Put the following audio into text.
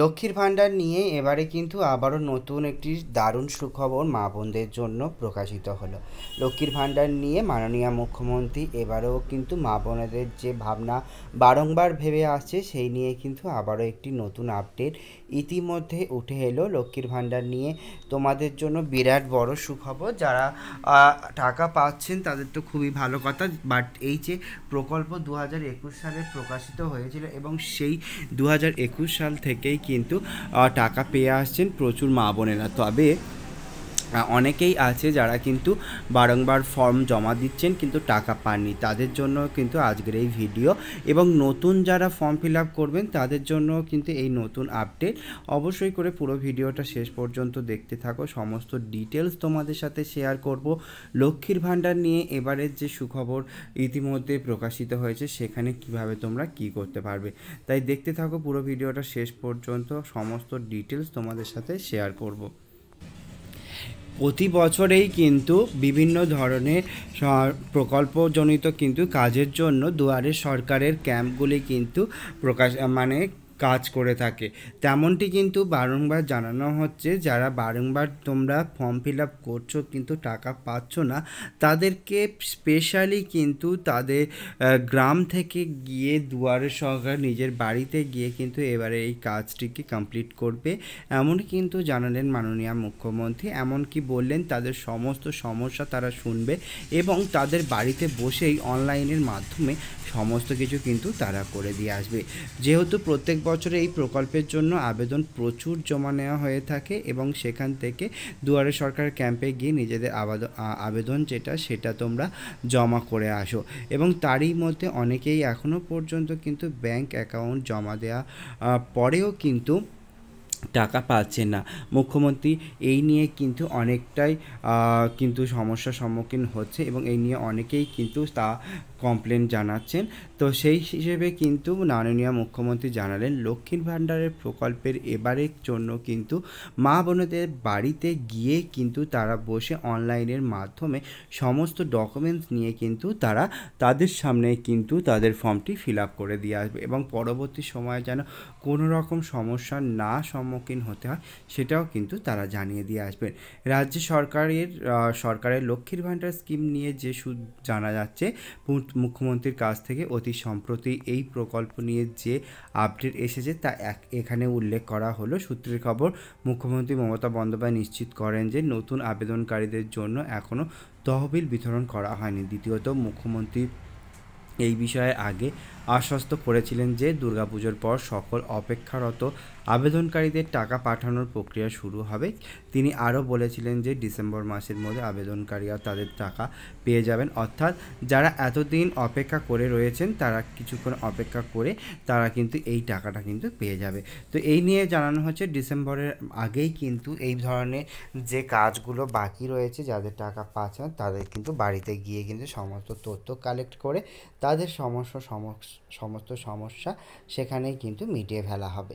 লক্ষ্মীর ভাণ্ডার নিয়ে এবারে কিন্তু আবারও নতুন একটি দারুণ সুখবর মা বোনদের জন্য প্রকাশিত হলো লক্ষ্মীর ভাণ্ডার নিয়ে মাননীয় মুখ্যমন্ত্রী এবারেও কিন্তু মা বোনেদের যে ভাবনা বারংবার ভেবে আসছে সেই নিয়ে কিন্তু আবারও একটি নতুন আপডেট ইতিমধ্যে উঠে এলো লক্ষ্মীর ভাণ্ডার নিয়ে তোমাদের জন্য বিরাট বড় সুখবর যারা টাকা পাচ্ছেন তাদের তো খুবই ভালো কথা বাট এই যে প্রকল্প দু সালে প্রকাশিত হয়েছিল এবং সেই দু সাল থেকেই কিন্তু টাকা পেয়ে আসছেন প্রচুর মা বোনেরা তবে অনেকেই আছে যারা কিন্তু বারংবার ফর্ম জমা দিচ্ছেন কিন্তু টাকা পাননি তাদের জন্য কিন্তু আজকের এই ভিডিও এবং নতুন যারা ফর্ম ফিল আপ করবেন তাদের জন্য কিন্তু এই নতুন আপডেট অবশ্যই করে পুরো ভিডিওটা শেষ পর্যন্ত দেখতে থাকো সমস্ত ডিটেলস তোমাদের সাথে শেয়ার করব লক্ষ্মীর ভাণ্ডার নিয়ে এবারের যে সুখবর ইতিমধ্যে প্রকাশিত হয়েছে সেখানে কিভাবে তোমরা কি করতে পারবে তাই দেখতে থাকো পুরো ভিডিওটা শেষ পর্যন্ত সমস্ত ডিটেলস তোমাদের সাথে শেয়ার করব প্রতি বছরেই কিন্তু বিভিন্ন ধরনের প্রকল্পজনিত কিন্তু কাজের জন্য দুয়ারে সরকারের ক্যাম্পগুলি কিন্তু প্রকাশ মানে কাজ করে থাকে তেমনটি কিন্তু বারংবার জানানো হচ্ছে যারা বারংবার তোমরা ফর্ম ফিল আপ করছো কিন্তু টাকা পাচ্ছ না তাদেরকে স্পেশালি কিন্তু তাদের গ্রাম থেকে গিয়ে দুয়ারে সরকার নিজের বাড়িতে গিয়ে কিন্তু এবারে এই কাজটিকে কমপ্লিট করবে এমন কিন্তু জানালেন মাননীয় মুখ্যমন্ত্রী এমনকি বললেন তাদের সমস্ত সমস্যা তারা শুনবে এবং তাদের বাড়িতে বসেই অনলাইনের মাধ্যমে সমস্ত কিছু কিন্তু তারা করে দিয়ে আসবে যেহেতু প্রত্যেক বছরে এই প্রকল্পের জন্য আবেদন প্রচুর জমা নেওয়া হয়ে থাকে এবং সেখান থেকে দুয়ারে সরকার ক্যাম্পে গিয়ে নিজেদের আবেদন যেটা সেটা তোমরা জমা করে আসো এবং তারই মধ্যে অনেকেই এখনও পর্যন্ত কিন্তু ব্যাংক অ্যাকাউন্ট জমা দেওয়া পরেও কিন্তু টাকা পাচ্ছে না মুখ্যমন্ত্রী এই নিয়ে কিন্তু অনেকটাই কিন্তু সমস্যার সম্মুখীন হচ্ছে এবং এই নিয়ে অনেকেই কিন্তু তা কমপ্লেন জানাচ্ছেন তো সেই হিসেবে কিন্তু মাননীয় মুখ্যমন্ত্রী জানালেন লক্ষ্মীর ভাণ্ডারের প্রকল্পের এবারের জন্য কিন্তু মা বোনদের বাড়িতে গিয়ে কিন্তু তারা বসে অনলাইনের মাধ্যমে সমস্ত ডকুমেন্টস নিয়ে কিন্তু তারা তাদের সামনে কিন্তু তাদের ফর্মটি ফিল আপ করে দিয়ে আসবে এবং পরবর্তী সময়ে যেন কোনো রকম সমস্যার না সম্মুখীন হতে হয় সেটাও কিন্তু তারা জানিয়ে দিয়ে আসবেন রাজ্য সরকারের সরকারের লক্ষ্মীর ভাণ্ডার স্কিম নিয়ে যে জানা যাচ্ছে মুখ্যমন্ত্রীর কাছ থেকে অতি সম্প্রতি এই প্রকল্প নিয়ে যে আপডেট এসেছে তা এক এখানে উল্লেখ করা হলো সূত্রের খবর মুখ্যমন্ত্রী মমতা বন্দ্যোপাধ্যায় নিশ্চিত করেন যে নতুন আবেদনকারীদের জন্য এখনও তহবিল বিতরণ করা হয়নি দ্বিতীয়ত মুখ্যমন্ত্রী এই বিষয়ে আগে আশ্বস্ত করেছিলেন যে দুর্গাপুজোর পর সকল অপেক্ষারত আবেদনকারীদের টাকা পাঠানোর প্রক্রিয়া শুরু হবে তিনি আরও বলেছিলেন যে ডিসেম্বর মাসের মধ্যে আবেদনকারীরা তাদের টাকা পেয়ে যাবেন অর্থাৎ যারা এতদিন অপেক্ষা করে রয়েছেন তারা কিছুক্ষণ অপেক্ষা করে তারা কিন্তু এই টাকাটা কিন্তু পেয়ে যাবে তো এই নিয়ে জানানো হচ্ছে ডিসেম্বরের আগেই কিন্তু এই ধরনের যে কাজগুলো বাকি রয়েছে যাদের টাকা পাচ্ছে তাদের কিন্তু বাড়িতে গিয়ে কিন্তু সমস্ত তথ্য কালেক্ট করে তাদের সমস্যা সমস্ত সমস্ত সমস্যা সেখানেই কিন্তু মিটিয়ে ফেলা হবে